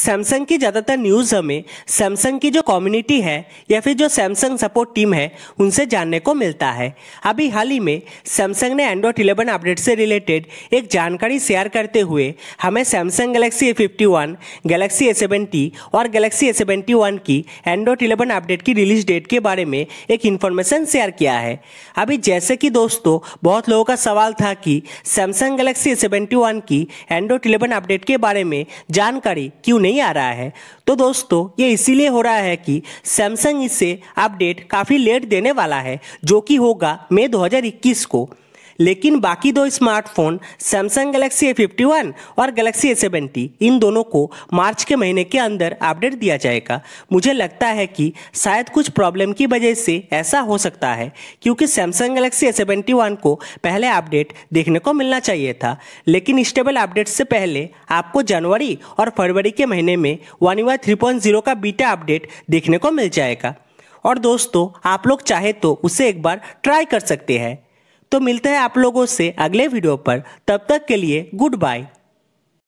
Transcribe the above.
Samsung की ज़्यादातर news हमें सैमसंग की जो कम्युनिटी है या फिर जो सैमसंग सपोर्ट टीम है उनसे जानने को मिलता है अभी हाल ही में सैमसंग ने एंड्रॉयड इलेवन अपडेट से रिलेटेड एक जानकारी शेयर करते हुए हमें Samsung Galaxy A fifty one Galaxy A seventy और गैलेक्सी ए सेवेंटी वन की एंड्रॉयड इलेवन अपडेट की रिलीज डेट के बारे में एक इन्फॉर्मेशन शेयर किया है अभी जैसे कि दोस्तों बहुत लोगों का सवाल था कि Samsung Galaxy A seventy one की एंड्रॉयड इलेवन अपडेट के बारे में जानकारी क्यों नहीं नहीं आ रहा है तो दोस्तों ये इसीलिए हो रहा है कि सैमसंग इसे अपडेट काफ़ी लेट देने वाला है जो कि होगा मई 2021 को लेकिन बाकी दो smartphone Samsung Galaxy A fifty one और गैलेक्सी ए सेवेंटी इन दोनों को मार्च के महीने के अंदर अपडेट दिया जाएगा मुझे लगता है कि शायद कुछ प्रॉब्लम की वजह से ऐसा हो सकता है क्योंकि Samsung Galaxy A seventy one को पहले अपडेट देखने को मिलना चाहिए था लेकिन स्टेबल अपडेट से पहले आपको जनवरी और फरवरी के महीने में one UI three point zero का बीटा अपडेट देखने को मिल जाएगा और दोस्तों आप लोग चाहे तो उसे एक बार ट्राई कर सकते हैं तो मिलते हैं आप लोगों से अगले वीडियो पर तब तक के लिए गुड बाय